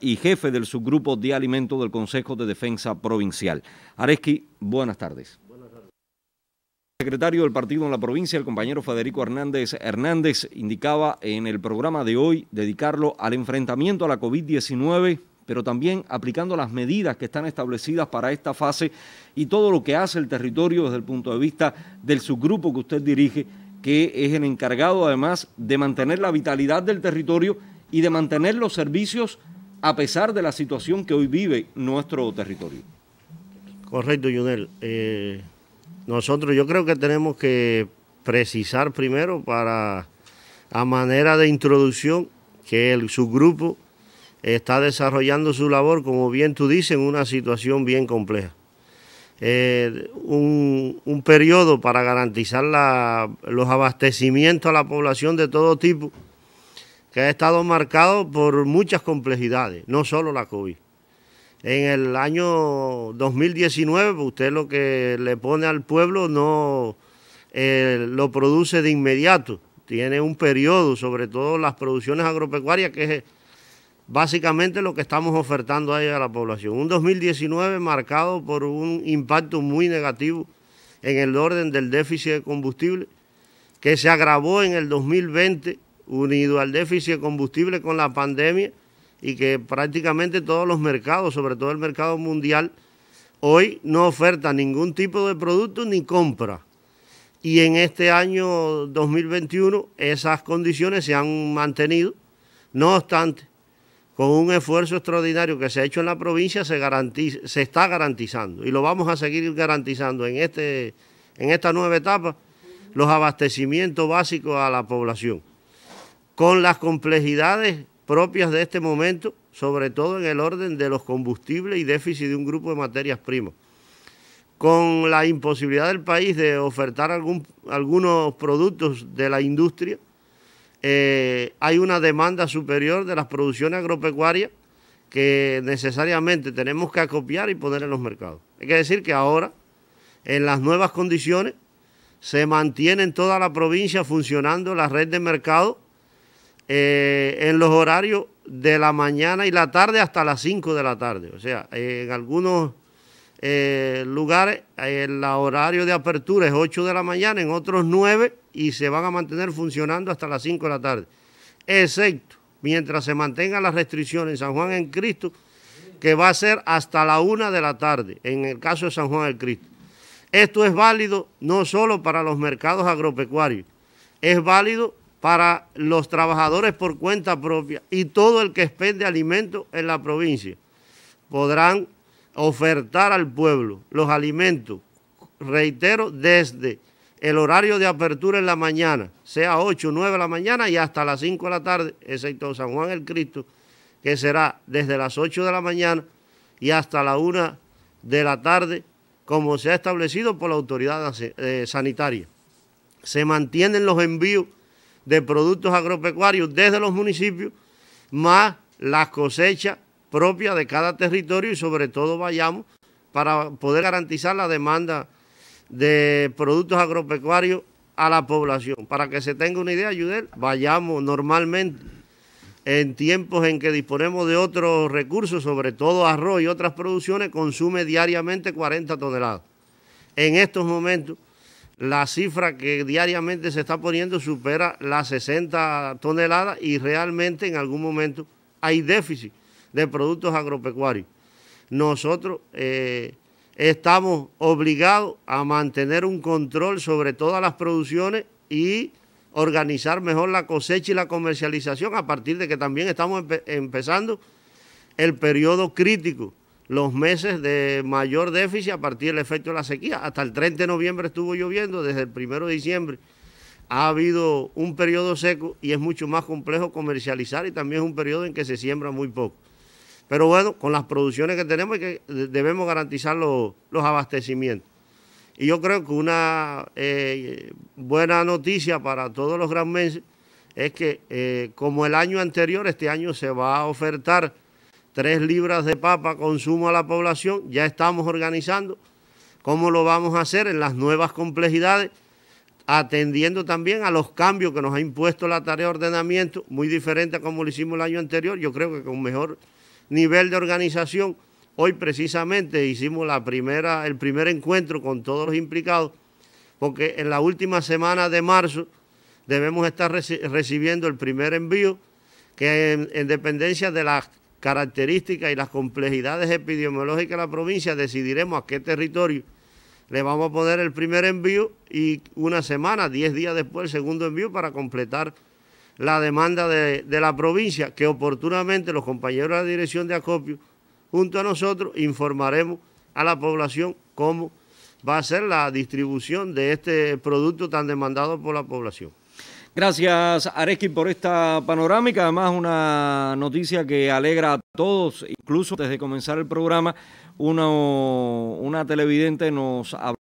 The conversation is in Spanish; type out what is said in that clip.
y jefe del subgrupo de alimentos del Consejo de Defensa Provincial. Areski, buenas tardes. Buenas tardes. secretario del partido en la provincia, el compañero Federico Hernández Hernández, indicaba en el programa de hoy dedicarlo al enfrentamiento a la COVID-19 pero también aplicando las medidas que están establecidas para esta fase y todo lo que hace el territorio desde el punto de vista del subgrupo que usted dirige, que es el encargado además de mantener la vitalidad del territorio y de mantener los servicios a pesar de la situación que hoy vive nuestro territorio. Correcto, Yunel. Eh, nosotros yo creo que tenemos que precisar primero para, a manera de introducción, que el subgrupo está desarrollando su labor, como bien tú dices, en una situación bien compleja. Eh, un, periodo para garantizar los abastecimientos a la población de todo tipo que ha estado marcado por muchas complejidades, no solo la COVID. En el año 2019, pues, usted lo que le pone al pueblo no eh, lo produce de inmediato, tiene un periodo, sobre todo las producciones agropecuarias, que es básicamente lo que estamos ofertando ahí a la población. Un 2019 marcado por un impacto muy negativo en el orden del déficit de combustible, que se agravó en el 2020 unido al déficit de combustible con la pandemia y que prácticamente todos los mercados, sobre todo el mercado mundial, hoy no oferta ningún tipo de producto ni compra. Y en este año 2021 esas condiciones se han mantenido. No obstante, con un esfuerzo extraordinario que se ha hecho en la provincia, se, se está garantizando y lo vamos a seguir garantizando en, este, en esta nueva etapa los abastecimientos básicos a la población con las complejidades propias de este momento, sobre todo en el orden de los combustibles y déficit de un grupo de materias primas, con la imposibilidad del país de ofertar algunos productos de la industria, eh, hay una demanda superior de las producciones agropecuarias que necesariamente tenemos que acopiar y poner en los mercados. Hay que decir que ahora, en las nuevas condiciones, se mantiene en toda la provincia funcionando la red de mercado eh, en los horarios de la mañana y la tarde hasta las 5 de la tarde. O sea, en algunos eh, lugares el horario de apertura es 8 de la mañana, en otros 9 y se van a mantener funcionando hasta las 5 de la tarde. Excepto mientras se mantengan las restricciones en San Juan en Cristo, que va a ser hasta la 1 de la tarde, en el caso de San Juan en Cristo. Esto es válido no solo para los mercados agropecuarios, es válido para los trabajadores por cuenta propia y todo el que expende alimentos en la provincia. Podrán ofertar al pueblo los alimentos, reitero, desde el horario de apertura en la mañana, sea 8 o 9 de la mañana y hasta las 5 de la tarde, excepto San Juan el Cristo, que será desde las 8 de la mañana y hasta la 1 de la tarde, como se ha establecido por la autoridad eh, sanitaria. Se mantienen los envíos de productos agropecuarios desde los municipios, más las cosechas propias de cada territorio y sobre todo vayamos para poder garantizar la demanda de productos agropecuarios a la población. Para que se tenga una idea, Yudel, vayamos normalmente en tiempos en que disponemos de otros recursos, sobre todo arroz y otras producciones, consume diariamente 40 toneladas. En estos momentos la cifra que diariamente se está poniendo supera las 60 toneladas y realmente en algún momento hay déficit de productos agropecuarios. Nosotros eh, estamos obligados a mantener un control sobre todas las producciones y organizar mejor la cosecha y la comercialización a partir de que también estamos empezando el periodo crítico los meses de mayor déficit a partir del efecto de la sequía. Hasta el 30 de noviembre estuvo lloviendo, desde el 1 de diciembre ha habido un periodo seco y es mucho más complejo comercializar y también es un periodo en que se siembra muy poco. Pero bueno, con las producciones que tenemos que debemos garantizar los, los abastecimientos. Y yo creo que una eh, buena noticia para todos los meses es que eh, como el año anterior, este año se va a ofertar tres libras de papa consumo a la población, ya estamos organizando cómo lo vamos a hacer en las nuevas complejidades, atendiendo también a los cambios que nos ha impuesto la tarea de ordenamiento, muy diferente a como lo hicimos el año anterior, yo creo que con mejor nivel de organización. Hoy precisamente hicimos la primera, el primer encuentro con todos los implicados, porque en la última semana de marzo debemos estar recibiendo el primer envío, que en, en dependencia de las características y las complejidades epidemiológicas de la provincia, decidiremos a qué territorio le vamos a poner el primer envío y una semana, diez días después, el segundo envío para completar la demanda de, la provincia, que oportunamente los compañeros de la dirección de acopio, junto a nosotros, informaremos a la población cómo va a ser la distribución de este producto tan demandado por la población. Gracias, Areski, por esta panorámica. Además, una noticia que alegra a todos, incluso desde comenzar el programa, una, una televidente nos habló